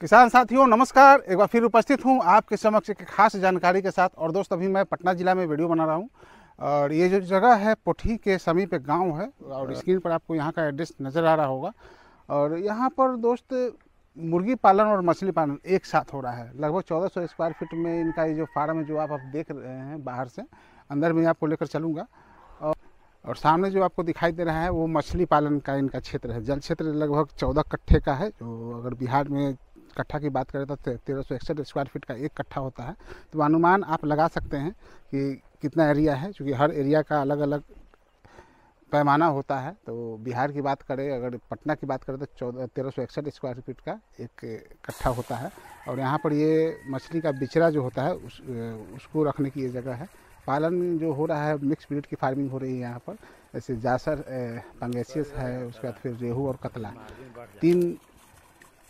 किसान साथियों नमस्कार एक बार फिर उपस्थित हूँ आपके समक्ष एक खास जानकारी के साथ और दोस्त अभी मैं पटना ज़िला में वीडियो बना रहा हूँ और ये जो जगह है पोठी के समीप एक गाँव है और हाँ। स्क्रीन पर आपको यहाँ का एड्रेस नज़र आ रहा होगा और यहाँ पर दोस्त मुर्गी पालन और मछली पालन एक साथ हो रहा है लगभग 1400 स्क्वायर फीट में इनका ये जो फार्म है जो आप आप देख रहे हैं बाहर से अंदर में आपको लेकर चलूँगा और, और सामने जो आपको दिखाई दे रहा है वो मछली पालन का इनका क्षेत्र है जल क्षेत्र लगभग चौदह कट्ठे का है जो अगर बिहार में कट्ठा की बात करें तो तेरह सौ इकसठ स्क्वायर फीट का एक कट्ठा होता है तो अनुमान आप लगा सकते हैं कि कितना एरिया है क्योंकि हर एरिया का अलग अलग पैमाना होता है तो बिहार की बात करें अगर पटना की बात करें तो चौदह तेरह सौ इकसठ स्क्वायर फीट का एक कट्ठा होता है और यहाँ पर ये मछली का बिचरा जो होता है उस उसको रखने की ये जगह है पालन जो हो रहा है मिक्स ब्रीड की फार्मिंग हो रही है यहाँ पर जैसे जासर पंगेसियस है उसके बाद फिर रेहू और कतला तीन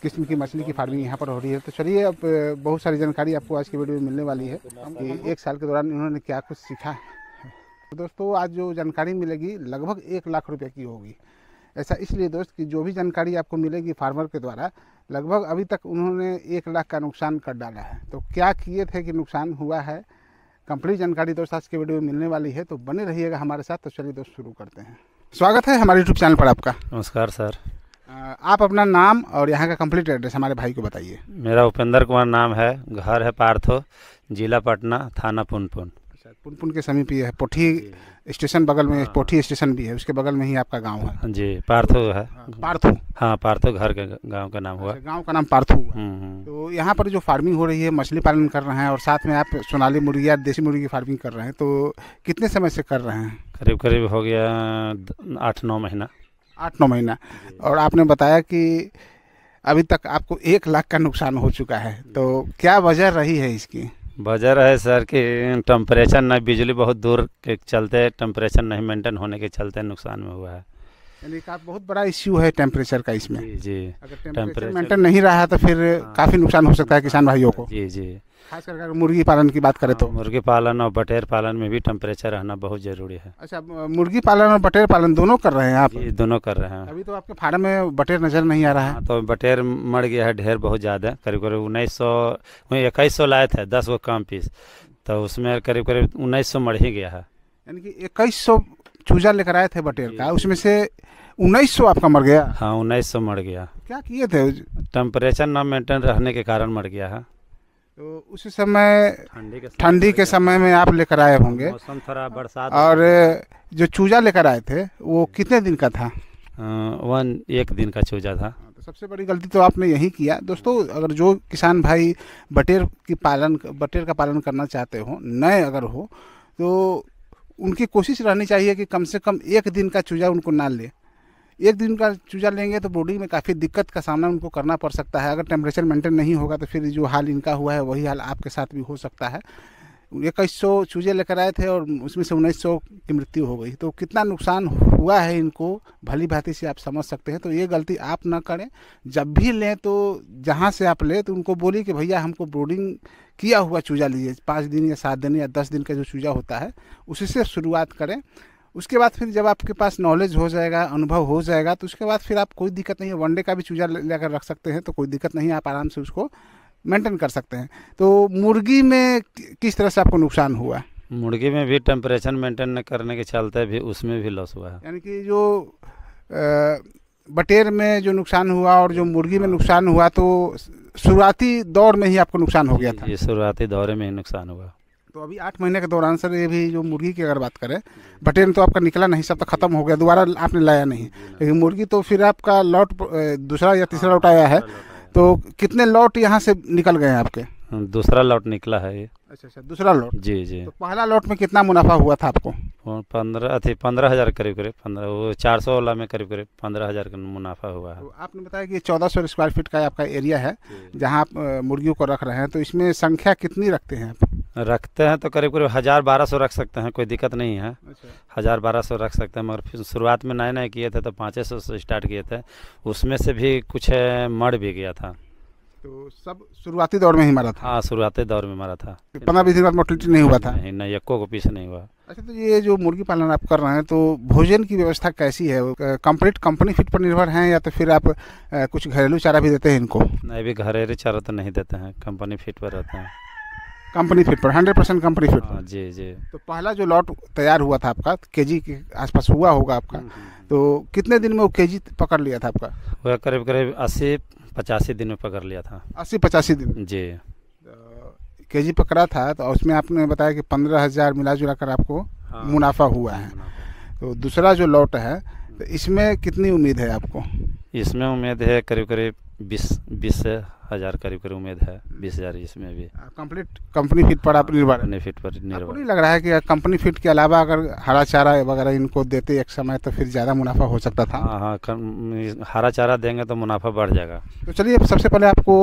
किस्म की मछली की फार्मिंग यहाँ पर हो रही है तो चलिए अब बहुत सारी जानकारी आपको आज की वीडियो में मिलने वाली है कि एक साल के दौरान इन्होंने क्या कुछ सीखा है तो दोस्तों आज जो जानकारी मिलेगी लगभग एक लाख रुपये की होगी ऐसा इसलिए दोस्त कि जो भी जानकारी आपको मिलेगी फार्मर के द्वारा लगभग अभी तक उन्होंने एक लाख का नुकसान कर डाला है तो क्या किए थे कि नुकसान हुआ है कंप्लीट जानकारी दोस्त आज के वीडियो में मिलने वाली है तो बने रहिएगा हमारे साथ तो चलिए दोस्त शुरू करते हैं स्वागत है हमारे यूट्यूब चैनल पर आपका नमस्कार सर आप अपना नाम और यहाँ का कंप्लीट एड्रेस हमारे भाई को बताइए मेरा उपेंद्र कुमार नाम है घर है पार्थो जिला पटना थाना पुनपुन अच्छा, पुनपुन के समीप ही है पोठी स्टेशन बगल में हाँ। पोठी स्टेशन भी है उसके बगल में ही आपका गांव है जी पार्थो है हाँ, पार्थो हाँ पार्थो घर के गांव का नाम हुआ अच्छा, गांव का नाम पार्थो हम्म, हम्म। तो यहाँ पर जो फार्मिंग हो रही है मछली पालन कर रहे हैं और साथ में आप सोनाली मुर्गी या देसी मुर्गी की फार्मिंग कर रहे हैं तो कितने समय से कर रहे हैं करीब करीब हो गया आठ नौ महीना आठ नौ महीना और आपने बताया कि अभी तक आपको एक लाख का नुकसान हो चुका है तो क्या वजह रही है इसकी वजह है सर कि टेम्परेचर न बिजली बहुत दूर के चलते टेम्परेचर नहीं मेंटेन होने के चलते नुकसान में हुआ है यानी बहुत बड़ा इश्यू है टेम्परेचर का इसमें जी जी अगर टेम्परेचर मेंटेन नहीं रहा तो फिर हाँ। काफ़ी नुकसान हो सकता है किसान भाइयों को जी जी खास अगर मुर्गी पालन की बात करें तो हाँ, मुर्गी पालन और बटेर पालन में भी टेम्परेचर रहना बहुत जरूरी है अच्छा मुर्गी पालन और बटेर पालन दोनों कर रहे हैं आप जी, दोनों कर रहे हैं अभी तो आपके फार्म में बटेर नजर नहीं आ रहा है हाँ, तो बटेर मर गया है ढेर बहुत ज़्यादा करीब करीब उन्नीस सौ इक्कीस सौ लाए थे दस गो कम पीस तो उसमें करीब करीब उन्नीस सौ मर ही गया है यानी कि इक्कीस सौ चूजा लेकर आए थे बटेर का उसमें से उन्नीस सौ आपका मर गया हाँ उन्नीस सौ मर गया क्या किए थे टेम्परेचर ना मेंटेन रहने के कारण मर गया है हाँ। तो उस समय ठंडी के, के समय में आप लेकर आए होंगे मौसम थोड़ा बरसात और जो चूजा लेकर आए थे वो कितने दिन का था वन एक दिन का चूजा था हाँ, तो सबसे बड़ी गलती तो आपने यही किया दोस्तों अगर जो किसान भाई बटेर की पालन बटेर का पालन करना चाहते हो नए अगर हो तो उनकी कोशिश रहनी चाहिए कि कम से कम एक दिन का चूजा उनको ना ले एक दिन का चूजा लेंगे तो बॉडी में काफ़ी दिक्कत का सामना उनको करना पड़ सकता है अगर टेम्परेचर मेंटेन नहीं होगा तो फिर जो हाल इनका हुआ है वही हाल आपके साथ भी हो सकता है इक्कीस सौ चूजे लेकर आए थे और उसमें से उन्नीस सौ की मृत्यु हो गई तो कितना नुकसान हुआ है इनको भली भांति से आप समझ सकते हैं तो ये गलती आप ना करें जब भी लें तो जहाँ से आप लें तो उनको बोलिए कि भैया हमको ब्रोडिंग किया हुआ चूजा लीजिए पाँच दिन या सात दिन या दस दिन का जो चूजा होता है उसी से शुरुआत करें उसके बाद फिर जब आपके पास नॉलेज हो जाएगा अनुभव हो जाएगा तो उसके बाद फिर आप कोई दिक्कत नहीं है वनडे का भी चूजा लेकर रख सकते हैं तो कोई दिक्कत नहीं है आप आराम से उसको मेंटेन कर सकते हैं तो मुर्गी में किस तरह से आपको नुकसान हुआ मुर्गी में भी टेम्परेचर मेंटेन करने के चलते भी उसमें भी लॉस हुआ है यानी कि जो आ, बटेर में जो नुकसान हुआ और जो मुर्गी में नुकसान हुआ तो शुरुआती दौर में ही आपको नुकसान हो गया था शुरुआती दौरे में ही नुकसान हुआ तो अभी आठ महीने के दौरान सर ये भी जो मुर्गी की अगर बात करें बटेन तो आपका निकला नहीं सब तो खत्म हो गया दोबारा आपने लाया नहीं लेकिन मुर्गी तो फिर आपका लॉट दूसरा या तीसरा लॉट आया है तो कितने लॉट यहाँ से निकल गए हैं आपके दूसरा लॉट निकला है ये अच्छा अच्छा दूसरा लॉट जी जी तो पहला लॉट में कितना मुनाफा हुआ था आपको पंद्रह अथी पंद्रह हज़ार करीब करीब पंद्रह वो चार सौ वाला में करीब करीब पंद्रह हज़ार का मुनाफा हुआ है तो आपने बताया कि चौदह सौ स्क्वायर फीट का आपका एरिया है जहां आप मुर्गियों को रख रहे हैं तो इसमें संख्या कितनी रखते हैं आप रखते हैं तो करीब करीब हज़ार बारह सौ रख सकते हैं कोई दिक्कत नहीं है अच्छा। हज़ार बारह सौ रख सकते हैं मगर फिर शुरुआत में नए नए किए थे तो पाँचे सौ से स्टार्ट किए थे उसमें से भी कुछ मर भी गया था तो सब शुरुआती दौर में ही मारा था हाँ शुरुआती दौर में मारा था पंद्रह बीस दिन बाद मोटिलिटी नहीं हुआ था नहीं नहीं यक्को को पीछे नहीं हुआ अच्छा तो ये जो मुर्गी पालन आप कर रहे हैं तो भोजन की व्यवस्था कैसी है कंप्लीट कंपनी फिट पर निर्भर है या तो फिर आप कुछ घरेलू चारा भी देते हैं इनको नहीं अभी घरेलू चारा तो नहीं देते हैं कंपनी फिट पर रहते हैं कंपनी फिट पर हंड्रेड परसेंट कंपनी फिट हाँ, पर जी जी तो पहला जो लॉट तैयार हुआ था आपका के जी के आसपास हुआ होगा आपका हम्म, हम्म, हम्म। तो कितने दिन में वो के जी पकड़ लिया था आपका वह करीब करीब अस्सी पचासी दिन में पकड़ लिया था अस्सी पचासी दिन जी तो के जी पकड़ा था तो उसमें आपने बताया कि पंद्रह हज़ार मिला जुला कर आपको हाँ, मुनाफा हुआ है मुनाफा। तो दूसरा जो लॉट है तो इसमें कितनी उम्मीद है आपको इसमें उम्मीद है करीब करीब बीस बीस से हज़ार करीब करीब उम्मीद है बीस हज़ार इसमें भी कंप्लीट कंपनी फिट पर आप निर्भर कंपनी पर निर्भर नहीं लग रहा है कि कंपनी फिट के अलावा अगर हरा चारा वगैरह इनको देते एक समय तो फिर ज़्यादा मुनाफा हो सकता था हाँ हाँ हरा चारा देंगे तो मुनाफा बढ़ जाएगा तो चलिए सबसे पहले आपको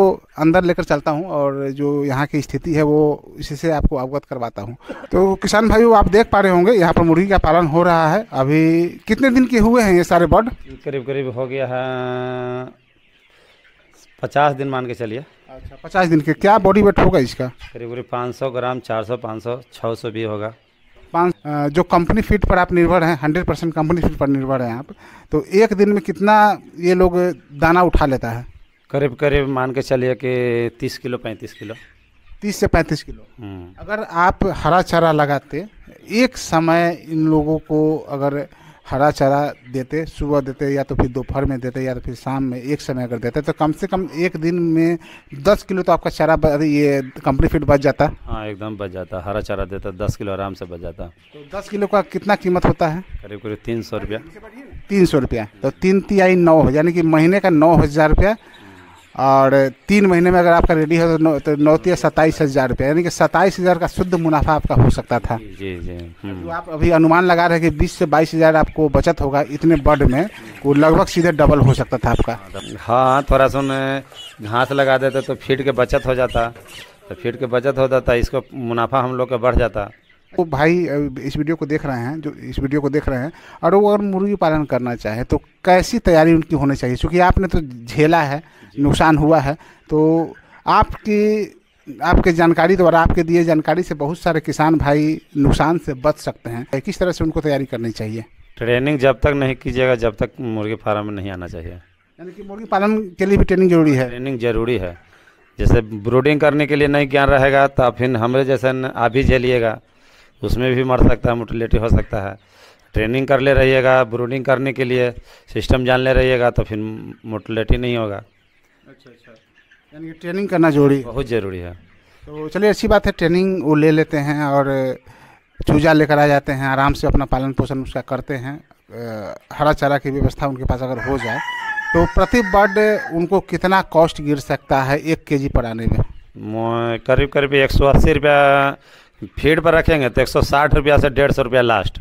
अंदर लेकर चलता हूँ और जो यहाँ की स्थिति है वो इसी से आपको अवगत करवाता हूँ तो किसान भाई आप देख पा रहे होंगे यहाँ पर मुर्गी का पालन हो रहा है अभी कितने दिन के हुए हैं ये सारे बर्ड करीब करीब हो गया है पचास दिन मान के चलिए अच्छा पचास दिन के क्या बॉडी वेट होगा इसका करीब करीब पाँच सौ ग्राम चार सौ पाँच सौ छः सौ भी होगा पाँच जो कंपनी फीट पर आप निर्भर हैं हंड्रेड परसेंट कंपनी फीट पर निर्भर हैं आप तो एक दिन में कितना ये लोग दाना उठा लेता है करीब करीब मान के चलिए कि तीस किलो पैंतीस किलो तीस से पैंतीस किलो हम्म। अगर आप हरा चारा लगाते एक समय इन लोगों को अगर हरा चारा देते सुबह देते या तो फिर दोपहर में देते या तो फिर शाम में एक समय अगर देते तो कम से कम एक दिन में दस किलो तो आपका चारा ये कंपनी फिट बच जाता हाँ एकदम बच जाता हरा चारा देता दस किलो आराम से बच जाता तो दस किलो का कितना कीमत होता है करीब करीब तीन सौ रुपया तीन सौ रुपया तो तीन तिहाई नौ यानी कि महीने का नौ हज़ार रुपया और तीन महीने में अगर आपका रेडी है तो नौ तो नौती सत्ताईस हज़ार रुपये यानी कि सत्ताईस हज़ार का शुद्ध मुनाफा आपका हो सकता था जी जी तो आप अभी अनुमान लगा रहे हैं कि बीस से बाईस हज़ार आपको बचत होगा इतने बड में वो लगभग सीधे डबल हो सकता था आपका हाँ थोड़ा सा उन्हें घास लगा देते तो फीट के बचत हो जाता तो फीट के बचत हो जाता इसको मुनाफा हम लोग का बढ़ जाता वो भाई इस वीडियो को देख रहे हैं जो इस वीडियो को देख रहे हैं और वो अगर मुर्गी पालन करना चाहे तो कैसी तैयारी उनकी होनी चाहिए क्योंकि आपने तो झेला है नुकसान हुआ है तो आपकी आपके जानकारी द्वारा आपके दिए जानकारी से बहुत सारे किसान भाई नुकसान से बच सकते हैं किस तरह से उनको तैयारी करनी चाहिए ट्रेनिंग जब तक नहीं कीजिएगा जब तक मुर्गी फार्म में नहीं आना चाहिए यानी कि मुर्गी पालन के लिए भी ट्रेनिंग जरूरी है ट्रेनिंग जरूरी है जैसे ब्रूडिंग करने के लिए नहीं ज्ञान रहेगा तो फिर हमारे जैसे आप भी झेलिएगा उसमें भी मर सकता है मोटिलिटी हो सकता है ट्रेनिंग कर ले रहिएगा ब्रूडिंग करने के लिए सिस्टम जान ले रहिएगा तो फिर मोटिलिटी नहीं होगा अच्छा अच्छा यानी कि ट्रेनिंग करना जरूरी बहुत ज़रूरी है तो चलिए अच्छी बात है ट्रेनिंग वो ले लेते हैं और चूजा लेकर आ जाते हैं आराम से अपना पालन पोषण उसका करते हैं हरा चारा की व्यवस्था उनके पास अगर हो जाए तो प्रति बर्ड उनको कितना कॉस्ट गिर सकता है एक के जी पर आने में करीब करीब एक सौ अस्सी रुपया फीड पर रखेंगे तो एक सौ साठ रुपया से डेढ़ सौ रुपया लास्ट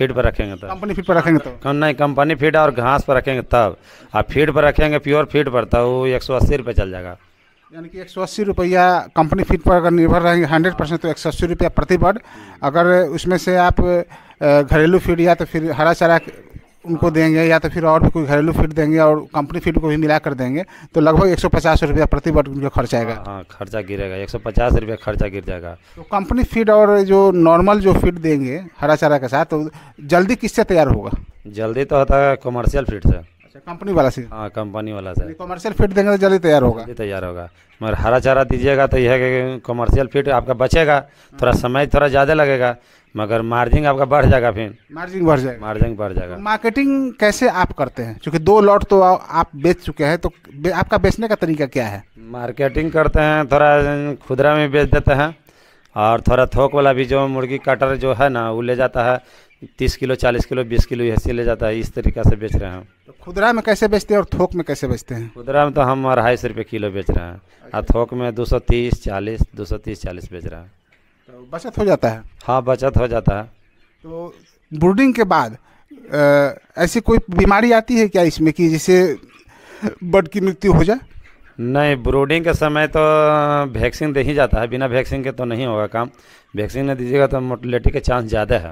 फीड पर रखेंगे तब कंपनी फीड पर रखेंगे तो नहीं कंपनी फीड और घास पर रखेंगे तब आप फीड पर रखेंगे प्योर फीड पर तब तो वो एक सौ अस्सी रुपये चल जाएगा यानी कि एक सौ अस्सी रुपया कंपनी फीड पर अगर निर्भर रहेंगे हंड्रेड परसेंट तो एक सौ अस्सी रुपया प्रति बर्ड अगर उसमें से आप घरेलू फीड या तो फिर हरा चारा उनको देंगे या तो फिर और भी कोई घरेलू फीड देंगे और कंपनी फीड को भी मिला कर देंगे तो लगभग एक सौ पचास रुपया प्रति वर्ग उनका खर्च आएगा हाँ, हाँ खर्चा गिरेगा एक सौ पचास रुपया खर्चा गिर जाएगा तो कंपनी फीड और जो नॉर्मल जो फीड देंगे हरा चारा के साथ तो जल्दी किससे तैयार होगा जल्दी तो होता है कमर्शियल फीड से अच्छा, कंपनी वाला से हाँ कंपनी वाला से कमर्शियल फीड देंगे तो जल्दी तैयार होगा जल्दी तैयार होगा मगर हरा चारा दीजिएगा तो यह है कि कमर्शियल फीड आपका बचेगा थोड़ा समय थोड़ा ज़्यादा लगेगा मगर मार्जिन आपका बढ़ जाएगा फिर मार्जिन बढ़ जाएगा मार्जिन बढ़ जाएगा तो मार्केटिंग कैसे आप करते हैं क्योंकि दो लॉट तो आ, आप बेच चुके हैं तो बे, आपका बेचने का तरीका क्या है मार्केटिंग करते हैं थोड़ा खुदरा में बेच देते हैं और थोड़ा थोक वाला भी जो मुर्गी कटर जो है ना वो ले जाता है तीस किलो चालीस किलो बीस किलो ऐसे ले जाता है इस तरीका से बेच रहे हैं तो खुदरा में कैसे बेचते हैं और थोक में कैसे बेचते हैं खुदरा में तो हम अढ़ाई सौ रुपये किलो बेच रहे हैं और अच्छा। थोक में दो सौ तीस चालीस दो सौ तीस चालीस बेच रहे हैं तो बचत हो जाता है हाँ बचत हो जाता है तो ब्रूडिंग के बाद आ, ऐसी कोई बीमारी आती है क्या इसमें कि जिससे बर्ड की मृत्यु हो जाए नहीं ब्रूडिंग के समय तो वैक्सीन दे ही जाता है बिना वैक्सीन के तो नहीं होगा काम वैक्सीन न दीजिएगा तो मोटिलिटी के चांस ज़्यादा है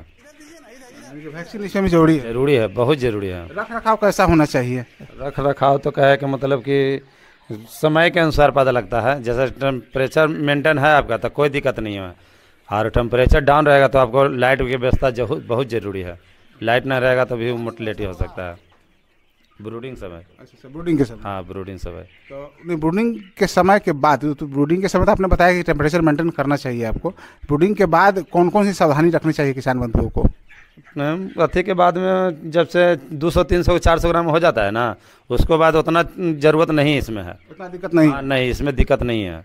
वैक्सीन इसमें जरूरी है जरूरी है बहुत ज़रूरी है रख रखाव कैसा होना चाहिए रख रखाव तो कहे कि मतलब कि समय के अनुसार पता लगता है जैसे टेम्परेचर मेंटेन है आपका तो कोई दिक्कत नहीं है और टेम्परेचर डाउन रहेगा तो आपको लाइट की व्यवस्था बहुत ज़रूरी है लाइट ना रहेगा तो भी मोटिलिटी हो सकता है ब्रूडिंग समय अच्छा ब्रूडिंग अच्छा, के समय हाँ ब्रूडिंग समय तो नहीं ब्रूडिंग के समय के बाद तो ब्रूडिंग के समय तो आपने बताया कि टेम्परेचर मेंटेन करना चाहिए आपको ब्रूडिंग के बाद कौन कौन सी सावधानी रखनी चाहिए किसान बंधुओं को अथी के बाद में जब से 200 300 400 ग्राम हो जाता है ना उसको बाद उतना ज़रूरत नहीं इसमें है उतना दिक्कत नहीं आ, हाँ, नहीं इसमें दिक्कत नहीं है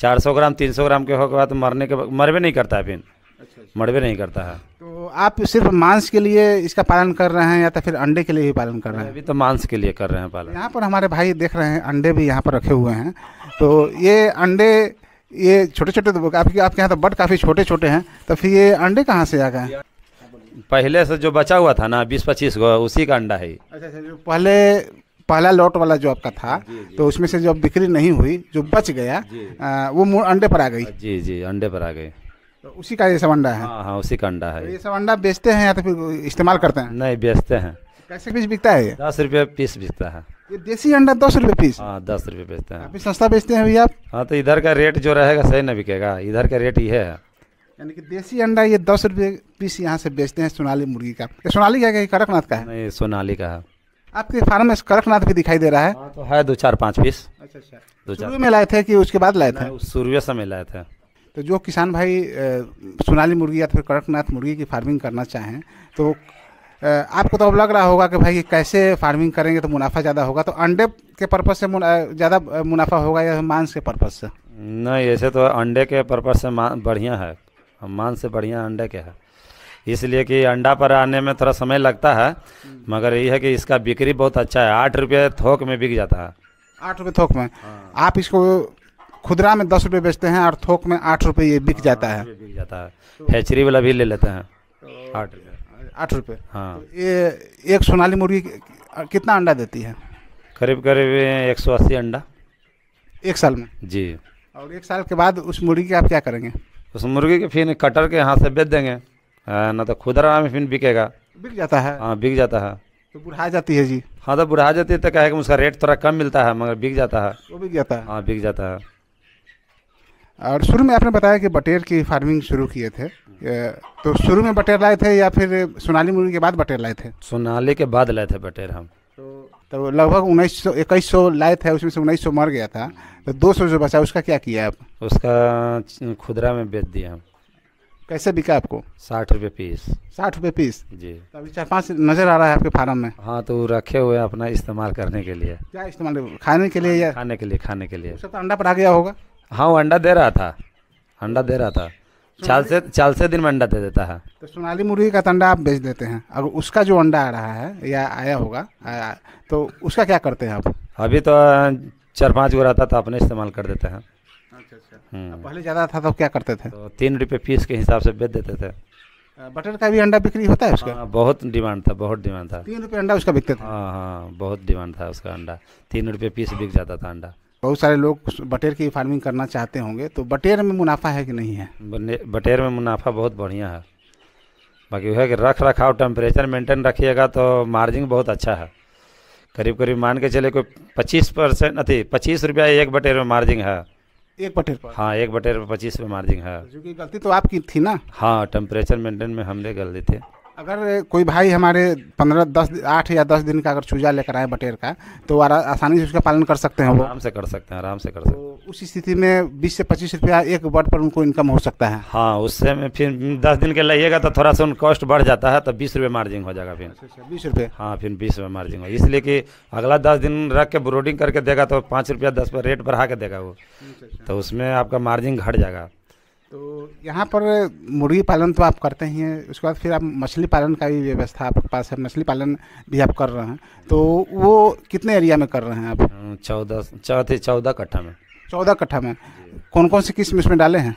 चार सौ ग्राम तीन सौ ग्राम के हो के बाद मरने के मरवे नहीं करता है फिर अच्छा, अच्छा। नहीं करता है तो आप सिर्फ मांस के लिए इसका पालन कर रहे हैं या तो फिर अंडे के लिए भी पालन कर रहे हैं अभी तो मांस के लिए कर रहे हैं पालन यहाँ पर हमारे भाई देख रहे हैं अंडे भी यहाँ पर रखे हुए हैं तो ये अंडे ये छोटे छोटे तो आपके आपके यहाँ तो बट काफ़ी छोटे छोटे हैं तो फिर ये अंडे कहाँ से आ गए पहले से जो बचा हुआ था ना बीस पच्चीस उसी का अंडा है अच्छा अच्छा पहले पहला लॉट वाला जो आपका था जी, जी, तो उसमें से जो बिक्री नहीं हुई जो बच गया आ, वो अंडे पर आ गई जी जी अंडे पर आ गई तो उसी का ये सब अंडा है हाँ हाँ उसी का अंडा है तो ये सब अंडा बेचते हैं या तो फिर इस्तेमाल करते हैं नहीं बेचते हैं कैसे पीस बिकता है दस रुपये पीस बिकता है ये देसी अंडा दस रुपये पीस हाँ दस रुपये बेचते हैं अभी सस्ता बेचते हैं भैया आप हाँ तो इधर का रेट जो रहेगा सही ना बिकेगा इधर का रेट ये है यानी कि देसी अंडा ये दस रुपये पीस यहाँ से बेचते हैं सोनाली मुर्गी का सोनाली का कड़कनाथ का है नहीं सोनाली का है आपके फार्म में कड़कनाथ भी दिखाई दे रहा है हाँ, तो है दो चार पाँच पीस अच्छा अच्छा दो चार में लाए थे कि उसके बाद लाए थे सूर्य से में लाए थे तो जो किसान भाई सोनाली मुर्गी या फिर कड़कनाथ मुर्गी की फार्मिंग करना चाहें तो आपको तो अब लग रहा होगा कि भाई कैसे फार्मिंग करेंगे तो मुनाफा ज़्यादा होगा तो अंडे के पर्पज़ से ज़्यादा मुनाफा होगा या मांस के पर्पज़ से नहीं ऐसे तो अंडे के पर्पज़ से बढ़िया है मांस से बढ़िया अंडे के है इसलिए कि अंडा पर आने में थोड़ा समय लगता है मगर ये है कि इसका बिक्री बहुत अच्छा है आठ रुपये थोक में बिक जाता है आठ रुपये थोक में हाँ। आप इसको खुदरा में दस रुपये बेचते हैं और थोक में आठ रुपये ये बिक जाता है बिक जाता है हैचरी वाला भी ले लेते हैं आठ रुपये आठ रुपये हाँ तो ये एक सोनाली मुर्गी कितना अंडा देती है करीब करीब एक सौ अस्सी अंडा एक साल में जी और एक साल के बाद उस मुर्गी के आप क्या करेंगे उस मुर्गी के फिर कटर के हाथ से बेच देंगे ना तो खुदरा में फिर बिकेगा बिक जाता है हाँ बिक जाता है तो बुढ़ा जाती है जी हाँ तो बुढ़ा जाती है तो कहेगा उसका रेट थोड़ा कम मिलता है मगर बिक जाता है वो बिक जाता है हाँ बिक जाता है और शुरू में आपने बताया कि बटेर की फार्मिंग शुरू किए थे तो शुरू में बटेर लाए थे या फिर सोनाली मुर्गी के बाद बटेर लाए थे सोनाली के बाद लाए थे बटेर हम तो, तो लगभग उन्नीस सौ इक्कीस सौ लाए थे उसमें से उन्नीस सौ मर गया था तो दो सौ जो बचा उसका क्या किया आप उसका खुदरा में बेच दिया हम कैसे बिका आपको साठ रुपये पीस साठ रुपये पीस जी तो अभी चार पाँच नज़र आ रहा है आपके फार्म में हाँ तो रखे हुए अपना इस्तेमाल करने के लिए क्या इस्तेमाल खाने के लिए या हाँ, खाने के लिए खाने के लिए तो अंडा पड़ा गया होगा हाँ वो अंडा दे रहा था अंडा दे रहा था चाल से चाल से दिन में अंडा दे देता है तो सोनाली मुर्गी का तो अंडा आप बेच देते हैं और उसका जो अंडा आ रहा है या आया होगा आया, तो उसका क्या करते हैं आप अभी तो चार पाँच गो रहता था तो अपने इस्तेमाल कर देते हैं अच्छा पहले ज़्यादा था तो क्या करते थे तो तीन रुपये पीस के हिसाब से बेच देते थे बटर का भी अंडा बिक्री होता है उसका आ, हाँ, बहुत डिमांड था बहुत डिमांड था तीन रुपये अंडा उसका बिकते थे हाँ हाँ बहुत डिमांड था उसका अंडा तीन रुपये पीस बिक जाता था अंडा बहुत सारे लोग बटेर की फार्मिंग करना चाहते होंगे तो बटेर में मुनाफा है कि नहीं है बटेर में मुनाफा बहुत बढ़िया है बाकी वह है कि रख रखाव टेम्परेचर मेंटेन रखिएगा तो मार्जिन बहुत अच्छा है करीब करीब मान के चले कोई पच्चीस परसेंट अति पच्चीस रुपया एक बटेर में मार्जिन है एक बटेर पर हाँ एक बटेर पर पच्चीस पे मार्जिन है हाँ। क्योंकि गलती तो आपकी थी ना हाँ टेम्परेचर मेंटेन में हमने गलती थी अगर कोई भाई हमारे पंद्रह दस आठ या दस दिन का अगर चूजा लेकर आए बटेर का तो आसानी से उसका पालन कर सकते हैं वो आराम से कर सकते हैं आराम से कर सकते हैं तो उस स्थिति में बीस से पच्चीस रुपया एक बर्ड पर उनको इनकम हो सकता है हाँ उससे में फिर दस दिन के लाइएगा तो थोड़ा सा उन कॉस्ट बढ़ जाता है तो बीस रुपये मार्जिन हो जाएगा फिर अच्छा, अच्छा, बीस रुपये हाँ फिर बीस रुपये मार्जिन हो इसलिए कि अगला दस दिन रख के ब्रोडिंग करके देगा तो पाँच रुपया दस रुपये रेट बढ़ा के देगा वो अच्छा, तो उसमें आपका मार्जिन घट जाएगा तो यहाँ पर मुर्गी पालन तो आप करते ही हैं उसके बाद फिर आप मछली पालन का भी व्यवस्था आपके पास है मछली पालन भी आप कर रहे हैं तो वो कितने एरिया में कर रहे हैं आप चौदह चौथे चौदह कट्ठा में चौदह कट्ठा में कौन कौन सी किस्म इसमें डाले हैं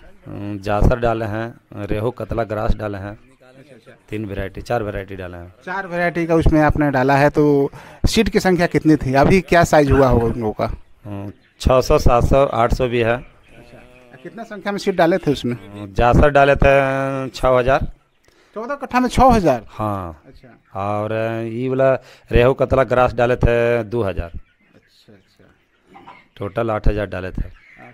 जासर डाले हैं रेहू कतला ग्रास डाले हैं तीन वैरायटी चार वैरायटी डाला है चार वैरायटी का उसमें आपने डाला है तो सीट की संख्या कितनी थी अभी क्या साइज हुआ होगा उन लोगों का छः सौ सात सौ आठ सौ भी है कितना संख्या में सीट डाले थे उसमें जासर डाले थे छः हज़ार चौदह कट्ठा में छः हज़ार हाँ अच्छा और ये अं, वाला रेहू कतला ग्रास डाले थे दो हज़ार अच्छा अच्छा टोटल आठ हज़ार डाले थे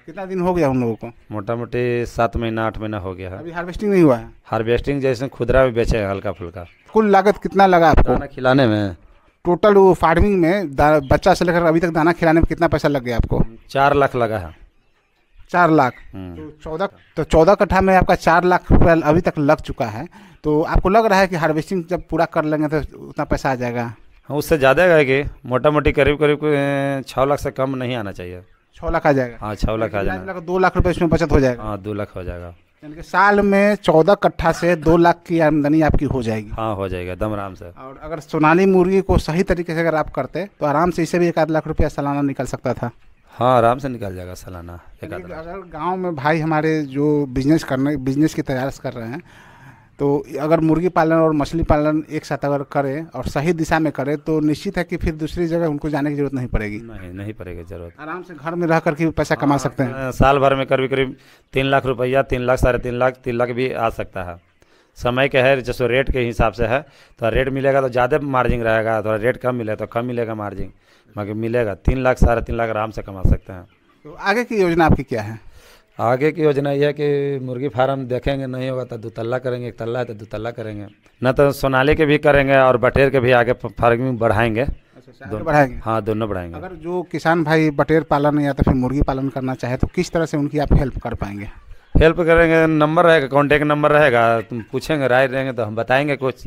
कितना दिन हो गया हम लोगों को मोटा मोटी सात महीना आठ महीना हो गया है अभी हार्वेस्टिंग नहीं हुआ है हार्वेस्टिंग जैसे खुदरा में बेचे हैं हल्का फुल्का कुल लागत कितना लगा आपको दाना खिलाने में टोटल वो फार्मिंग में बच्चा से लेकर अभी तक दाना खिलाने में कितना पैसा लग गया आपको चार लाख लगा है चार लाख हम्म। तो चौदह तो चौदह कट्ठा में आपका चार लाख रुपया अभी तक लग चुका है तो आपको लग रहा है कि हार्वेस्टिंग जब पूरा कर लेंगे तो उतना पैसा आ जाएगा हाँ उससे ज़्यादा है कि मोटा मोटी करीब करीब छः लाख से कम नहीं आना चाहिए छः लाख आ जाएगा हाँ छः लाख आ जाएगा दो लाख रुपये इसमें बचत हो जाएगा हाँ दो लाख हो जाएगा यानी कि साल में चौदह कट्ठा से दो लाख की आमदनी आपकी हो जाएगी हाँ हो जाएगा दम आराम से और अगर सोनाली मुर्गी को सही तरीके से अगर आप करते तो आराम से इसे भी एक आध लाख रुपया सालाना निकल सकता था हाँ आराम से निकल जाएगा सालाना अगर गांव में भाई हमारे जो बिजनेस करने बिजनेस की तैयार कर रहे हैं तो अगर मुर्गी पालन और मछली पालन एक साथ अगर करें और सही दिशा में करें तो निश्चित है कि फिर दूसरी जगह उनको जाने की जरूरत नहीं पड़ेगी नहीं नहीं पड़ेगी जरूरत आराम से घर में रह करके भी पैसा आ, कमा हाँ, सकते हैं हाँ, साल भर में करीब करीब तीन लाख रुपया तीन लाख साढ़े तीन लाख तीन लाख भी आ सकता है समय के है जैसे रेट के हिसाब से है तो रेट मिलेगा तो ज़्यादा मार्जिन रहेगा थोड़ा रेट कम मिलेगा तो कम मिलेगा मार्जिन मगर मिलेगा तीन लाख साढ़े तीन लाख आराम से कमा सकते हैं तो आगे की योजना आपकी क्या है आगे की योजना यह है कि मुर्गी फार्म देखेंगे नहीं होगा तो दो तल्ला करेंगे एक तल्ला है तो दो तल्ला करेंगे ना तो सोनाली के भी करेंगे और बटेर के भी आगे फार्मिंग बढ़ाएंगे अच्छा, दोनों बढ़ाएंगे हाँ दोनों बढ़ाएंगे अगर जो किसान भाई बटेर पालन या तो फिर मुर्गी पालन करना चाहे तो किस तरह से उनकी आप हेल्प कर पाएंगे हेल्प करेंगे नंबर रहेगा कॉन्टेक्ट नंबर रहेगा तुम पूछेंगे राय देंगे तो हम बताएंगे कुछ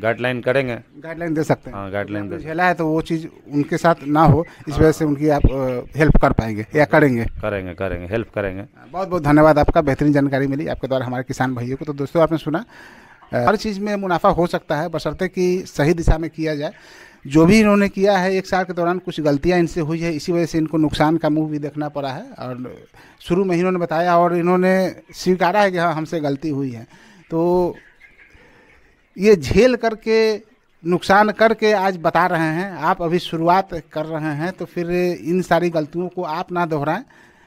गाइडलाइन करेंगे गाइडलाइन दे सकते हैं गाइडलाइन हाँ, दे झेला है तो वो चीज़ उनके साथ ना हो इस वजह से उनकी आप हेल्प कर पाएंगे या करेंगे करेंगे करेंगे हेल्प करेंगे हाँ, बहुत बहुत धन्यवाद आपका बेहतरीन जानकारी मिली आपके द्वारा हमारे किसान भाइयों को तो दोस्तों आपने सुना हर चीज़ में मुनाफा हो सकता है बशर्ते कि सही दिशा में किया जाए जो भी इन्होंने किया है एक साल के दौरान कुछ गलतियां इनसे हुई है इसी वजह से इनको नुकसान का मुंह भी देखना पड़ा है और शुरू में इन्होंने बताया और इन्होंने स्वीकारा है कि हाँ हमसे गलती हुई है तो ये झेल करके नुकसान करके आज बता रहे हैं आप अभी शुरुआत कर रहे हैं तो फिर इन सारी गलतियों को आप ना दोहराएं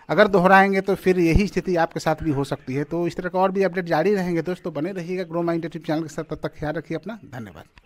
अगर दोहराएंगे तो फिर यही स्थिति आपके साथ भी हो सकती है तो इस तरह का और भी अपडेट जारी रहेंगे दोस्तों बने रहिएगा ग्रो माइंड चैनल के साथ तब तक ख्याल रखिए अपना धन्यवाद